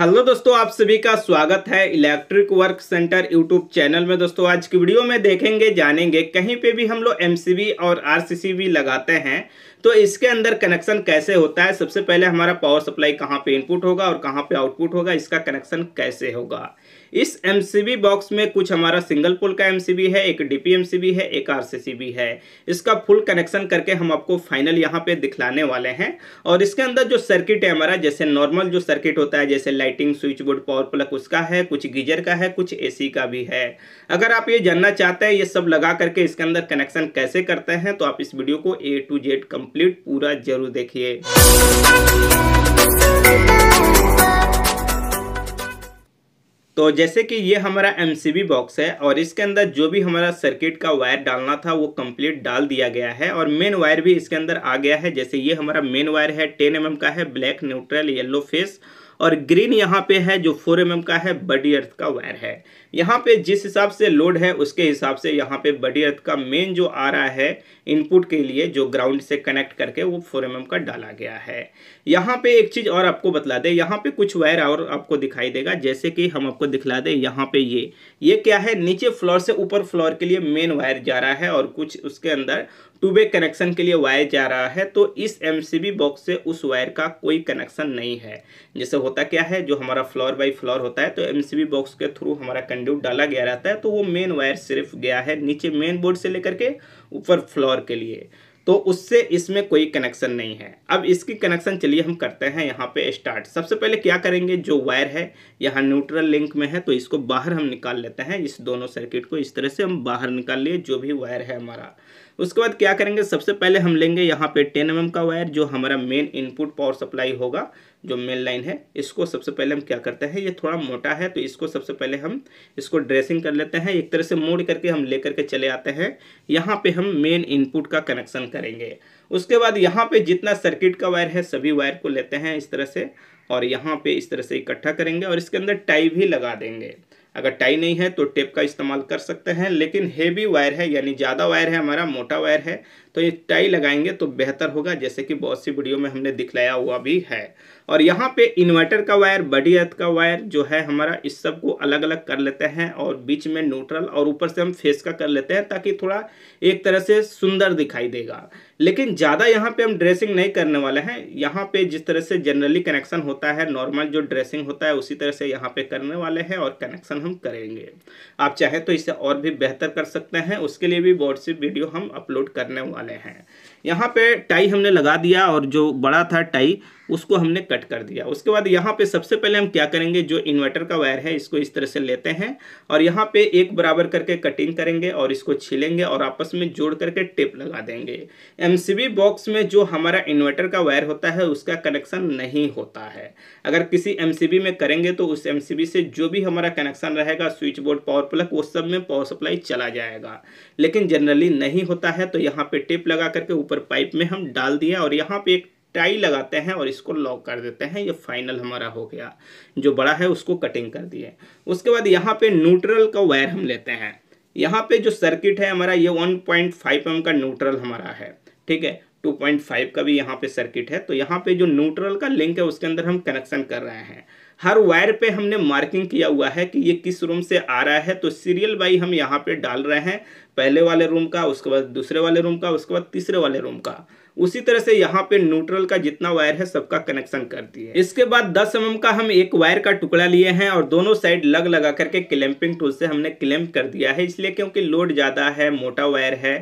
hello दोस्तों आप सभी का स्वागत है electric work centre YouTube channel में दोस्तों आज की वीडियो में देखेंगे जानेंगे कहीं पे भी हम लोग एम और आर लगाते हैं तो इसके अंदर कनेक्शन कैसे होता है सबसे पहले हमारा पावर सप्लाई कहाँ पे इनपुट होगा और कहाँ पे आउटपुट होगा इसका कनेक्शन कैसे होगा इस एम बॉक्स में कुछ हमारा सिंगल पुल का एम है एक एम है एक आरसीसीबी है इसका फुल कनेक्शन करके हम आपको फाइनल यहाँ पे दिखलाने वाले हैं और इसके अंदर जो सर्किट है हमारा जैसे नॉर्मल जो सर्किट होता है जैसे lighting switch board power plug उसका है कुछ गीजर का है कुछ ए का भी है अगर आप ये जानना चाहते हैं ये सब लगा करके इसके अंदर कनेक्शन कैसे करते हैं तो आप इस वीडियो को ए टू जेड कंप्लीट पूरा जरूर देखिए तो जैसे कि ये हमारा एम बॉक्स है और इसके अंदर जो भी हमारा सर्किट का वायर डालना था वो कंप्लीट डाल दिया गया है और मेन वायर भी इसके अंदर आ गया है जैसे ये हमारा मेन वायर है टेन एम mm का है ब्लैक न्यूट्रल येलो फेस और ग्रीन यहाँ पे है जो फोर एम mm का है बडी अर्थ का वायर है यहाँ पे जिस हिसाब से लोड है उसके हिसाब से यहाँ पे बडी अर्थ का मेन जो आ रहा है इनपुट के लिए जो ग्राउंड से कनेक्ट करके वो फोर एम mm का डाला गया है यहाँ पे एक चीज़ और आपको बतला दे यहाँ पे कुछ वायर और आपको दिखाई देगा जैसे कि हम आपको दिखला दे यहाँ पे ये ये क्या है नीचे फ्लोर से ऊपर फ्लोर के लिए मेन वायर जा रहा है और कुछ उसके अंदर ट्यूबे कनेक्शन के लिए वायर जा रहा है तो इस एम बॉक्स से उस वायर का कोई कनेक्शन नहीं है जैसे होता क्या है जो हमारा फ्लोर बाई फ्लोर होता है तो एम बॉक्स के थ्रू हमारा कंडक्ट डाला गया रहता है तो वो मेन वायर सिर्फ गया है नीचे मेन बोर्ड से लेकर के ऊपर फ्लोर के लिए तो उससे इसमें कोई कनेक्शन नहीं है अब इसकी कनेक्शन चलिए हम करते हैं यहाँ पे स्टार्ट सबसे पहले क्या करेंगे जो वायर है यहाँ न्यूट्रल लिंक में है तो इसको बाहर हम निकाल लेते हैं इस दोनों सर्किट को इस तरह से हम बाहर निकाल लिए जो भी वायर है हमारा उसके बाद क्या करेंगे सबसे पहले हम लेंगे यहाँ पे टेन एम mm का वायर जो हमारा मेन इनपुट पावर सप्लाई होगा जो मेन लाइन है इसको सबसे पहले हम क्या करते हैं ये थोड़ा मोटा है तो इसको सबसे पहले हम इसको ड्रेसिंग कर लेते हैं एक तरह से मोड़ करके हम लेकर के चले आते हैं यहाँ पे हम मेन इनपुट का कनेक्शन करेंगे उसके बाद यहाँ पे जितना सर्किट का वायर है सभी वायर को लेते हैं इस तरह से और यहाँ पे इस तरह से इकट्ठा करेंगे और इसके अंदर टाई भी लगा देंगे अगर टाई नहीं है तो टेप का इस्तेमाल कर सकते हैं लेकिन हेवी वायर है यानी ज़्यादा वायर है हमारा मोटा वायर है तो ये टाई लगाएंगे तो बेहतर होगा जैसे कि बहुत सी वीडियो में हमने दिखलाया हुआ भी है और यहाँ पे इन्वर्टर का वायर बडी अर्थ का वायर जो है हमारा इस सब को अलग अलग कर लेते हैं और बीच में न्यूट्रल और ऊपर से हम फेस का कर लेते हैं ताकि थोड़ा एक तरह से सुंदर दिखाई देगा लेकिन ज़्यादा यहाँ पे हम ड्रेसिंग नहीं करने वाले हैं यहाँ पे जिस तरह से जनरली कनेक्शन होता है नॉर्मल जो ड्रेसिंग होता है उसी तरह से यहाँ पे करने वाले हैं और कनेक्शन हम करेंगे आप चाहे तो इसे और भी बेहतर कर सकते हैं उसके लिए भी बहुत सी वीडियो हम अपलोड करने वाले वाले हैं यहाँ पे टाई हमने लगा दिया और जो बड़ा था टाई उसको हमने कट कर दिया उसके बाद यहाँ पे सबसे पहले हम क्या करेंगे जो इन्वर्टर का वायर है इसको इस तरह से लेते हैं और यहाँ पे एक बराबर करके कटिंग करेंगे और इसको छीलेंगे और आपस में जोड़ करके टेप लगा देंगे एमसीबी बॉक्स में जो हमारा इन्वर्टर का वायर होता है उसका कनेक्शन नहीं होता है अगर किसी एम में करेंगे तो उस एम से जो भी हमारा कनेक्शन रहेगा स्विच बोर्ड पावर प्लग वो सब में पावर सप्लाई चला जाएगा लेकिन जनरली नहीं होता है तो यहाँ पे टेप लगा करके ऊपर पाइप में हम डाल दिया और यहाँ पे एक टाई लगाते हैं और इसको लॉक कर देते हैं ये फाइनल हमारा हो गया जो बड़ा है उसको कटिंग कर दिए उसके बाद यहाँ पे न्यूट्रल का वायर हम लेते हैं यहाँ पे जो सर्किट है हमारा ये 1.5 पॉइंट एम का न्यूट्रल हमारा है ठीक है 2.5 का भी यहाँ पे सर्किट है तो यहाँ पे जो न्यूट्रल का लिंक है उसके अंदर हम कनेक्शन कर रहे हैं हर वायर पे हमने मार्किंग किया हुआ है कि ये किस रूम से आ रहा है तो सीरियल बाई हम यहाँ पे डाल रहे हैं पहले वाले रूम का उसके बाद दूसरे वाले रूम का उसके बाद तीसरे वाले रूम का उसी तरह से यहाँ पे न्यूट्रल का जितना वायर है सबका कनेक्शन कर दिया इसके बाद 10 एम mm का हम एक वायर का टुकड़ा लिए हैं और दोनों साइड लग लगा करके क्लैंपिंग टूल से हमने क्लैम्प कर दिया है इसलिए क्योंकि लोड ज़्यादा है मोटा वायर है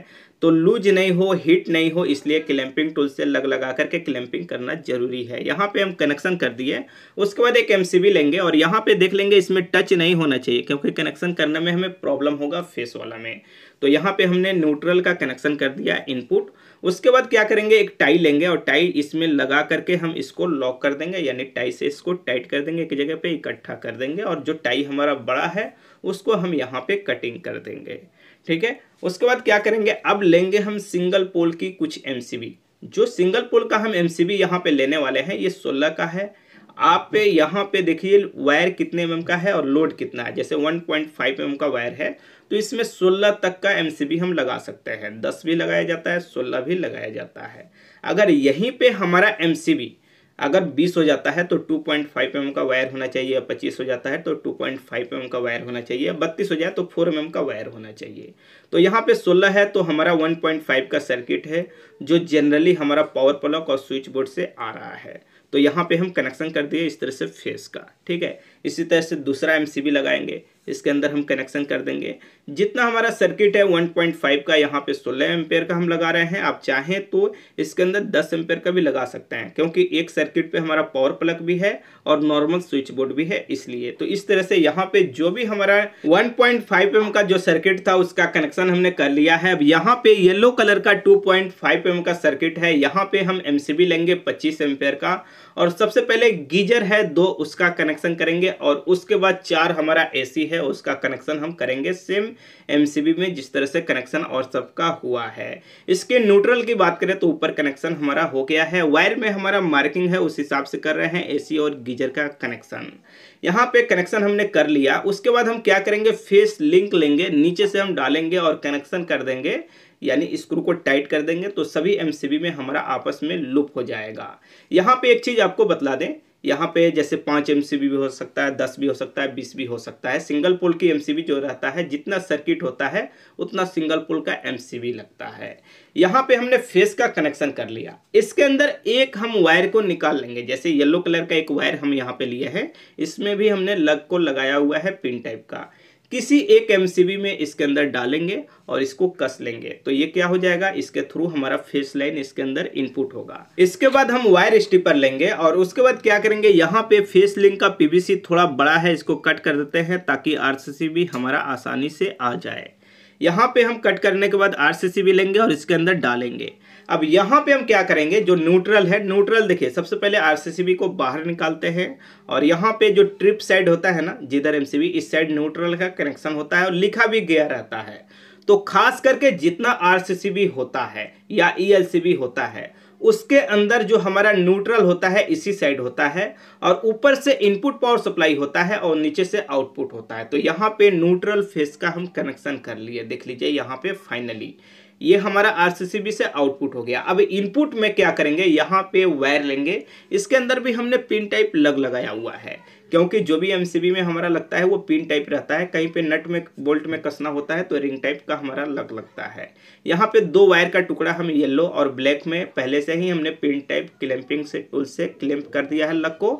तो लूज नहीं हो हीट नहीं हो इसलिए क्लैम्पिंग टूल से लग लगा करके क्लैंपिंग करना जरूरी है यहाँ पे हम कनेक्शन कर दिए उसके बाद एक एमसीबी लेंगे और यहाँ पे देख लेंगे इसमें टच नहीं होना चाहिए क्योंकि कनेक्शन करने में हमें प्रॉब्लम होगा फेस वाला में तो यहाँ पे हमने न्यूट्रल का कनेक्शन कर दिया इनपुट उसके बाद क्या करेंगे एक टाई लेंगे और टाई इसमें लगा करके हम इसको लॉक कर देंगे यानी टाई से इसको टाइट कर देंगे एक जगह पे इकट्ठा कर देंगे और जो टाई हमारा बड़ा है उसको हम यहाँ पे कटिंग कर देंगे ठीक है उसके बाद क्या करेंगे अब लेंगे हम सिंगल पोल की कुछ एम जो सिंगल पोल का हम एम सी यहाँ पे लेने वाले हैं ये सोलह का है आप पे यहाँ पे देखिए वायर कितने एम का है और लोड कितना है जैसे 1.5 पॉइंट एम का वायर है तो इसमें सोलह तक का एम हम लगा सकते हैं दस भी लगाया जाता है सोलह भी लगाया जाता है अगर यहीं पे हमारा एम अगर 20 हो जाता है तो 2.5 पॉइंट एम का वायर होना चाहिए 25 हो जाता है तो 2.5 पॉइंट एम का वायर होना चाहिए 32 हो जाए तो 4 एम का वायर होना चाहिए तो यहाँ पे 16 है तो हमारा 1.5 का सर्किट है जो जनरली हमारा पावर प्लग और स्विच बोर्ड से आ रहा है तो यहाँ पे हम कनेक्शन कर दिए इस तरह से फेस का ठीक है इसी तरह से दूसरा एम लगाएंगे इसके अंदर हम कनेक्शन कर देंगे जितना हमारा सर्किट है 1.5 का यहाँ पे 16 एम्पेयर का हम लगा रहे हैं आप चाहें तो इसके अंदर 10 एम्पेयर का भी लगा सकते हैं क्योंकि एक सर्किट पे हमारा पावर प्लग भी है और नॉर्मल स्विच बोर्ड भी है इसलिए तो इस तरह से यहाँ पे जो भी हमारा 1.5 पॉइंट एम का जो सर्किट था उसका कनेक्शन हमने कर लिया है अब यहाँ पे येलो कलर का टू पॉइंट एम का सर्किट है यहाँ पे हम एम लेंगे पच्चीस एम्पेयर का और सबसे पहले गीजर है दो उसका कनेक्शन करेंगे और उसके बाद चार हमारा ए है है उसका कनेक्शन हम करेंगे सेम एमसीबी में जिस तरह से कनेक्शन और सबका हुआ है इसके न्यूट्रल की बात करें तो ऊपर कनेक्शन हमारा हो गया है वायर में हमारा मार्किंग है उस हिसाब से कर रहे हैं एसी और गीजर का कनेक्शन यहाँ पे कनेक्शन हमने कर लिया उसके बाद हम क्या करेंगे फेस लिंक लेंगे नीचे से हम डालेंगे और कनेक्शन कर देंगे यानी स्क्रू को टाइट कर देंगे तो सभी एमसीबी में हमारा आपस में लूप हो जाएगा यहाँ पे एक चीज़ आपको बतला दें यहाँ पे जैसे पाँच एम भी हो सकता है दस भी हो सकता है बीस भी हो सकता है सिंगल पुल की एम जो रहता है जितना सर्किट होता है उतना सिंगल पुल का एम लगता है यहाँ पे हमने फेस का कनेक्शन कर लिया इसके अंदर एक हम वायर को निकाल लेंगे जैसे येलो कलर का एक वायर हम यहाँ पे लिए हैं इसमें भी हमने लग को लगाया हुआ है पिन टाइप का किसी एक एम में इसके अंदर डालेंगे और इसको कस लेंगे तो ये क्या हो जाएगा इसके थ्रू हमारा फेस लाइन इसके अंदर इनपुट होगा इसके बाद हम वायर स्टिपर लेंगे और उसके बाद क्या करेंगे यहाँ पे फेस लिंक का पीवीसी थोड़ा बड़ा है इसको कट कर देते हैं ताकि आर भी हमारा आसानी से आ जाए यहाँ पे हम कट करने के बाद भी लेंगे और इसके अंदर डालेंगे अब यहाँ पे हम क्या करेंगे जो न्यूट्रल है न्यूट्रल देखिए सबसे पहले आरसीसीबी को बाहर निकालते हैं और यहाँ पे जो ट्रिप साइड होता है ना जिधर एमसीबी इस साइड न्यूट्रल का कनेक्शन होता है और लिखा भी गया रहता है तो खास करके जितना आरसीसीबी होता है या ईएलसीबी e होता है उसके अंदर जो हमारा न्यूट्रल होता है इसी साइड होता है और ऊपर से इनपुट पावर सप्लाई होता है और नीचे से आउटपुट होता है तो यहाँ पे न्यूट्रल फेस का हम कनेक्शन कर लिए देख लीजिए यहाँ पे फाइनली ये हमारा आरसीसीबी से आउटपुट हो गया अब इनपुट में क्या करेंगे यहाँ पे वायर लेंगे इसके अंदर भी हमने पिन टाइप लग लगाया हुआ है क्योंकि जो भी एमसीबी में हमारा लगता है वो पिन टाइप रहता है कहीं पे नट में बोल्ट में कसना होता है तो रिंग टाइप का हमारा लग लगता है यहाँ पे दो वायर का टुकड़ा हम येलो और ब्लैक में पहले से ही हमने पिन टाइप क्लैंपिंग से टूल से क्लैंप कर दिया है लग को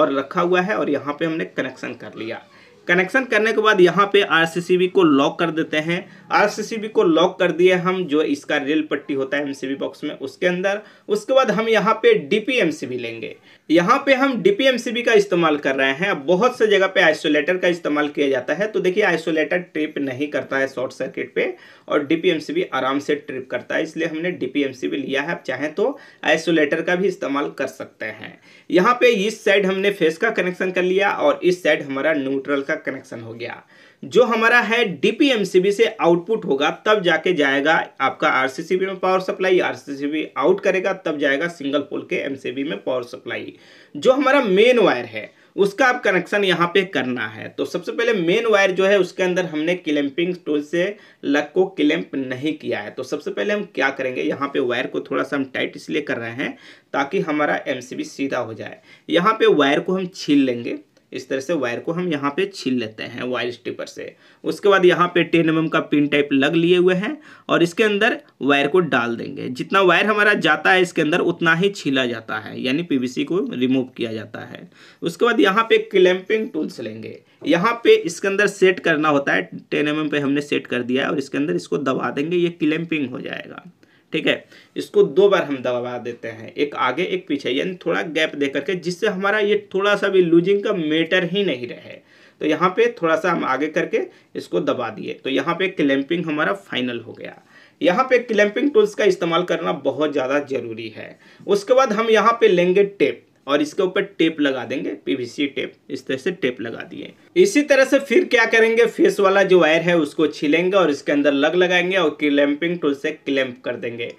और रखा हुआ है और यहाँ पर हमने कनेक्शन कर लिया कनेक्शन करने के बाद यहाँ पे आर को लॉक कर देते हैं आर को लॉक कर दिए हम जो इसका रेल पट्टी होता है एमसीबी बॉक्स में उसके अंदर उसके बाद हम यहाँ पे डीपीएमसीबी लेंगे यहाँ पे हम डीपीएमसीबी का इस्तेमाल कर रहे हैं अब बहुत से जगह पे आइसोलेटर का इस्तेमाल किया जाता है तो देखिए आइसोलेटर ट्रिप नहीं करता है शॉर्ट सर्किट पे और डीपीएमसीबी आराम से ट्रिप करता है इसलिए हमने डीपीएमसीबी लिया है आप चाहें तो आइसोलेटर का भी इस्तेमाल कर सकते हैं यहाँ पे इस साइड हमने फेस का कनेक्शन कर लिया और इस साइड हमारा न्यूट्रल का कनेक्शन हो गया जो हमारा है डीपीएमसीबी से आउटपुट होगा तब जाके जाएगा आपका आरसीसीबी में पावर सप्लाई आरसीसीबी आउट करेगा तब जाएगा सिंगल पोल के एमसीबी में पावर सप्लाई जो हमारा मेन वायर है उसका आप कनेक्शन यहाँ पे करना है तो सबसे पहले मेन वायर जो है उसके अंदर हमने क्लैम्पिंग टूल से लग को क्लैम्प नहीं किया है तो सबसे पहले हम क्या करेंगे यहाँ पे वायर को थोड़ा सा हम टाइट इसलिए कर रहे हैं ताकि हमारा एमसीबी सीधा हो जाए यहाँ पे वायर को हम छील लेंगे इस तरह से वायर को हम यहाँ पे छील लेते हैं वायर स्टिपर से उसके बाद यहाँ पे टेन एम का पिन टाइप लग लिए हुए हैं और इसके अंदर वायर को डाल देंगे जितना वायर हमारा जाता है इसके अंदर उतना ही छीला जाता है यानी पीवीसी को रिमूव किया जाता है उसके बाद यहाँ पे क्लैम्पिंग टूल्स लेंगे यहाँ पे इसके अंदर सेट करना होता है टेन एम पे हमने सेट कर दिया है और इसके अंदर इसको दबा देंगे ये क्लैम्पिंग हो जाएगा ठीक है इसको दो बार हम दबा देते हैं एक आगे एक पीछे यानी थोड़ा गैप दे करके जिससे हमारा ये थोड़ा सा भी लूजिंग का मेटर ही नहीं रहे तो यहाँ पे थोड़ा सा हम आगे करके इसको दबा दिए तो यहाँ पे क्लैंपिंग हमारा फाइनल हो गया यहाँ पे क्लैंपिंग टूल्स का इस्तेमाल करना बहुत ज़्यादा ज़रूरी है उसके बाद हम यहाँ पे लेंगे टेप और इसके ऊपर टेप लगा देंगे पीवीसी टेप इस तरह से टेप लगा दिए इसी तरह से फिर क्या करेंगे फेस वाला जो वायर है उसको छीलेंगे और इसके अंदर लग लगाएंगे और क्लैंपिंग टूल से क्लैम्प कर देंगे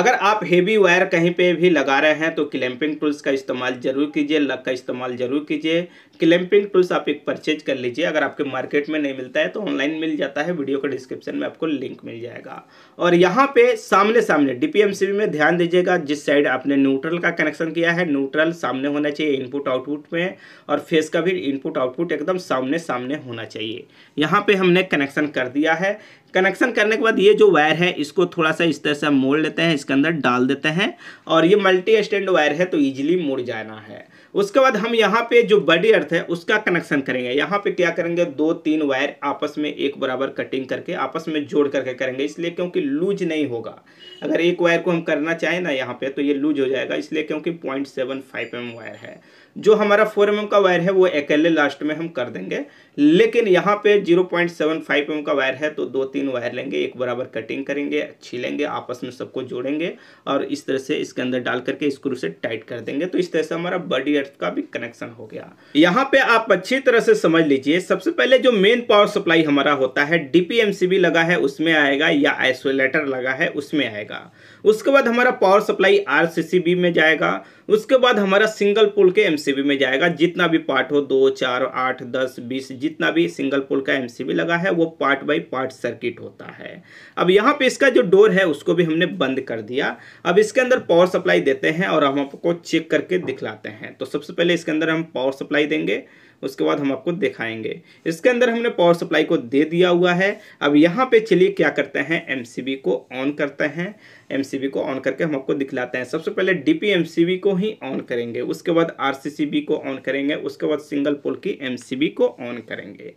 अगर आप हेवी वायर कहीं पे भी लगा रहे हैं तो क्लैम्पिंग टूल्स का इस्तेमाल ज़रूर कीजिए लग का इस्तेमाल ज़रूर कीजिए क्लैंपिंग टूल्स आप एक परचेज कर लीजिए अगर आपके मार्केट में नहीं मिलता है तो ऑनलाइन मिल जाता है वीडियो के डिस्क्रिप्शन में आपको लिंक मिल जाएगा और यहाँ पे सामने सामने डीपीएमसीबी में ध्यान दीजिएगा जिस साइड आपने न्यूट्रल का कनेक्शन किया है न्यूट्रल सामने होना चाहिए इनपुट आउटपुट में और फेस का भी इनपुट आउटपुट एकदम सामने सामने होना चाहिए यहाँ पे हमने कनेक्शन कर दिया है कनेक्शन करने के बाद ये जो वायर है इसको थोड़ा सा इस तरह से मोड़ लेते हैं इसके अंदर डाल देते हैं और ये मल्टी स्टैंड वायर है तो ईजिली मुड़ जाना है उसके बाद हम यहाँ पे जो बडी अर्थ है उसका कनेक्शन करेंगे यहाँ पे क्या करेंगे दो तीन वायर आपस में एक बराबर कटिंग करके आपस में जोड़ करके करेंगे इसलिए क्योंकि लूज नहीं होगा अगर एक वायर को हम करना चाहें ना यहाँ पे तो ये लूज हो जाएगा इसलिए क्योंकि point seven five M wire है जो हमारा फोर एम का वायर है वो अकेले लास्ट में हम कर देंगे लेकिन यहाँ पे zero point seven five M का वायर है तो दो तीन वायर लेंगे एक बराबर कटिंग करेंगे अच्छी लेंगे आपस में सबको जोड़ेंगे और इस तरह से इसके अंदर डाल करके स्क्रू से टाइट कर देंगे तो इस तरह से हमारा बॉडी अर्थ का भी कनेक्शन हो गया यहाँ पे आप अच्छी तरह से समझ लीजिए सबसे पहले जो मेन पावर सप्लाई हमारा होता है डीपीएमसी लगा है उसमें आएगा या आइसोलेटर लगा है उसमें आएगा उसके बाद हमारा पावर सप्लाई आर में जाएगा उसके बाद हमारा सिंगल पुल के एम एमसीबी में जाएगा जितना भी पार्ट हो दो चार आठ दस बीस जितना भी सिंगल पोल का एमसीबी लगा है वो पार्ट बाई पार्ट सर्किट होता है अब यहाँ पे इसका जो डोर है उसको भी हमने बंद कर दिया अब इसके अंदर पावर सप्लाई देते हैं और हम आपको चेक करके दिखलाते हैं तो सबसे पहले इसके अंदर हम पावर सप्लाई देंगे उसके बाद हम आपको दिखाएंगे इसके अंदर हमने पावर सप्लाई को दे दिया हुआ है अब यहाँ पे चलिए क्या करते हैं एमसीबी को ऑन करते हैं एमसीबी को ऑन करके हम आपको दिखलाते हैं सबसे पहले डीपीएमसीबी को ही ऑन करेंगे उसके बाद आरसीसीबी को ऑन करेंगे उसके बाद सिंगल पोल की एमसीबी को ऑन करेंगे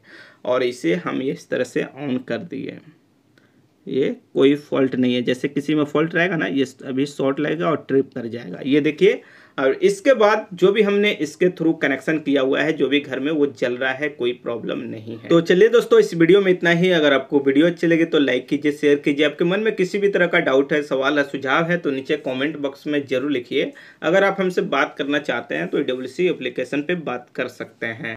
और इसे हम इस तरह से ऑन कर दिए ये कोई फॉल्ट नहीं है जैसे किसी में फॉल्ट रहेगा ना ये अभी शॉर्ट लगेगा और ट्रिप कर जाएगा ये देखिए और इसके बाद जो भी हमने इसके थ्रू कनेक्शन किया हुआ है जो भी घर में वो चल रहा है कोई प्रॉब्लम नहीं है तो चलिए दोस्तों इस वीडियो में इतना ही अगर आपको वीडियो अच्छी लगे तो लाइक कीजिए शेयर कीजिए आपके मन में किसी भी तरह का डाउट है सवाल है सुझाव है तो नीचे कॉमेंट बॉक्स में जरूर लिखिए अगर आप हमसे बात करना चाहते हैं तो डब्ल्यू एप्लीकेशन पर बात कर सकते हैं